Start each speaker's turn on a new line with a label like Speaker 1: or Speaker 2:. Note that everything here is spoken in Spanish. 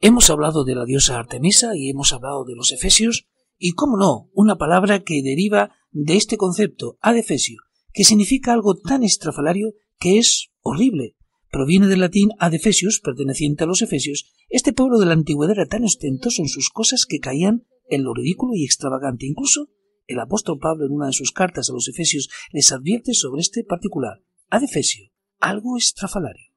Speaker 1: Hemos hablado de la diosa Artemisa y hemos hablado de los Efesios, y cómo no, una palabra que deriva de este concepto, adefesio, que significa algo tan estrafalario que es horrible. Proviene del latín adefesius, perteneciente a los Efesios. Este pueblo de la antigüedad era tan ostentoso en sus cosas que caían en lo ridículo y extravagante. Incluso el apóstol Pablo en una de sus cartas a los Efesios les advierte sobre este particular, adefesio, algo estrafalario.